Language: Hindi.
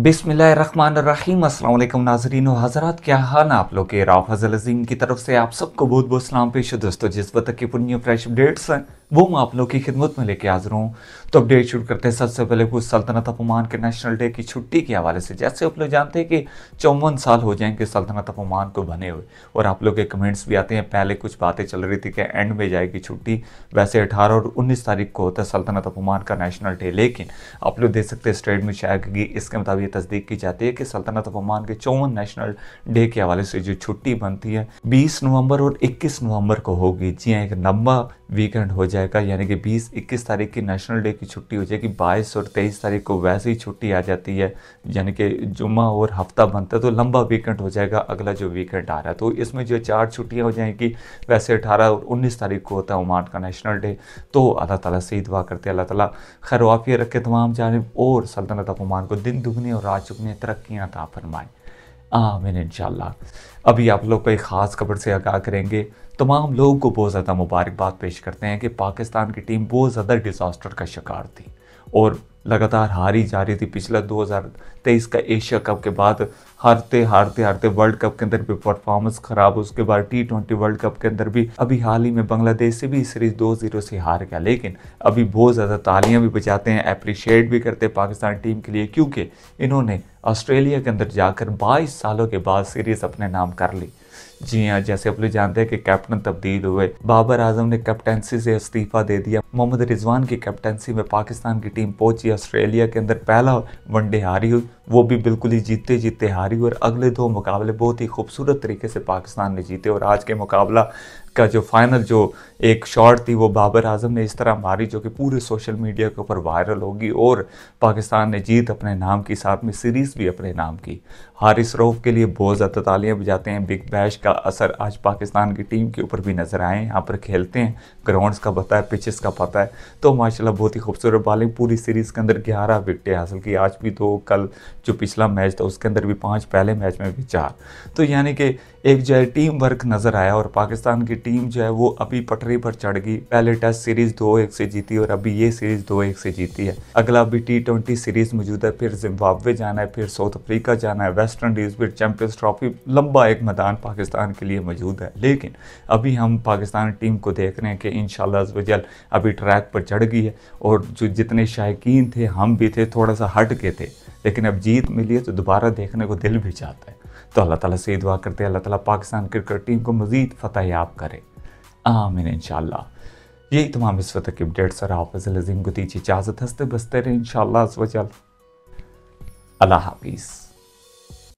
बिसमीम अल्लाम नाजरीन हज़रत क्या हाल आप लोग के राव फजल अजीम की तरफ से आप सबको बहुत बहुत सलाम पेश दोस्तों जिस वक्त की पुनियो फ्रेश अपडेट्स हैं वो मैं आप लोग की खिदमत में लेके हाजिर हूँ तो अपडेट शुरू करते हैं सबसे पहले कुछ सल्तनत अपमान के नेशनल डे की छुट्टी के हवाले से जैसे आप लोग जानते हैं कि चौवन साल हो जाएंगे सल्तनत अपमान को बने हुए और आप लोग के कमेंट्स भी आते हैं पहले कुछ बातें चल रही थी कि एंड में जाएगी छुट्टी वैसे अठारह और उन्नीस तारीख को होता है सल्तनत अपमान का नेशनल डे लेकिन आप लोग देख सकते हैं स्टेट में शायद की इसके मुताबिक तस्दीक की जाती है कि सल्तनत अपमान के चौवन नेशनल डे के हवाले से जो छुट्टी बनती है बीस नवम्बर और इक्कीस नवम्बर को होगी जी हाँ एक लंबा वीकेंड हो जाएगा यानी कि 20-21 तारीख की नेशनल डे की छुट्टी हो जाएगी 22 और 23 तारीख को वैसे ही छुट्टी आ जाती है यानी कि जुम्मा और हफ्ता बनता है तो लंबा वीकेंड हो जाएगा अगला जो वीकेंड आ रहा है तो इसमें जो चार छुट्टियाँ हो जाएंगी वैसे अठारह और उन्नीस तारीख को होता है ओमान का नेशनल डे तो अल्लाह तला से ही दुआ करते हैं अल्लाह ताला खैर वाफिया रखे तमाम जानब और सल्तनत ऑफ ओमान को दिन दुगनी और रात चुगनी तरक्याँ ता फरमाएँ आमिन इन अभी आप लोग को एक ख़ास खबर से आगाह करेंगे तमाम लोगों को बहुत ज़्यादा मुबारकबाद पेश करते हैं कि पाकिस्तान की टीम बहुत ज़्यादा डिज़ास्टर का शिकार थी और लगातार हारी जा रही थी पिछला 2023 का एशिया कप के बाद हारते हारते हारते वर्ल्ड कप के अंदर भी परफॉर्मेंस खराब उसके बाद टी ट्वेंटी वर्ल्ड कप के अंदर भी अभी हाल ही में बांग्लादेश से भी सीरीज दो जीरो से हार गया लेकिन अभी बहुत ज़्यादा तालियां भी बजाते हैं अप्रिशिएट भी करते हैं पाकिस्तान टीम के लिए क्योंकि इन्होंने ऑस्ट्रेलिया के अंदर जाकर बाईस सालों के बाद सीरीज़ अपने नाम कर ली जी हाँ जैसे आप लोग जानते हैं कि कैप्टन तब्दील हुए बाबर आजम ने कैप्टनसी से इस्तीफा दे दिया मोहम्मद रिजवान की कैप्टनसी में पाकिस्तान की टीम पहुंची ऑस्ट्रेलिया के अंदर पहला वनडे हारी हुई वो भी बिल्कुल ही जीते जीते हारी और अगले दो मुकाबले बहुत ही खूबसूरत तरीके से पाकिस्तान ने जीते और आज के मुकाबला का जो फाइनल जो एक शॉट थी वो बाबर आजम ने इस तरह मारी जो कि पूरे सोशल मीडिया के ऊपर वायरल होगी और पाकिस्तान ने जीत अपने नाम की साथ में सीरीज़ भी अपने नाम की हारिस रोफ़ के लिए बहुत ज़्यादा तालियां बजाते हैं बिग बैश का असर आज पाकिस्तान की टीम के ऊपर भी नज़र आए यहाँ पर खेलते हैं ग्राउंड्स का पता है पिचेस का पता है तो माशाल्लाह बहुत ही खूबसूरत बॉलिंग पूरी सीरीज़ के अंदर ग्यारह विकटें हासिल की आज भी दो कल जो पिछला मैच था उसके अंदर भी पाँच पहले मैच में भी चार तो यानी कि एक जो है टीम वर्क नज़र आया और पाकिस्तान की टीम जो है वो अभी पटरी पर चढ़ गई पहले टेस्ट सीरीज दो एक से जीती और अभी ये सीरीज दो एक से जीती है अगला अभी टी ट्वेंटी सीरीज मौजूद है फिर जिम्बाब्वे जाना है फिर साउथ अफ्रीका जाना है वेस्ट इंडीज फिर चैंपियंस ट्रॉफी लंबा एक मैदान पाकिस्तान के लिए मौजूद है लेकिन अभी हम पाकिस्तान टीम को देख रहे हैं कि इन शजल अभी ट्रैक पर चढ़ गई है और जो जितने शायकीन थे हम भी थे थोड़ा सा हट के थे लेकिन अब जीत मिली है तो दोबारा देखने को दिल भी चाहता है तो अल्लाह ताला से दुआ करते हैं अल्लाह ताला पाकिस्तान क्रिकेट टीम को मज़ीद फ़तह याब करे आमिन इन यही तमाम इस वक्त की अपडेट्स और हाफिज़ लजीम को दीजिए इजाज़त हंसते बसते रहे इन वजल अल्लाह हाफिज़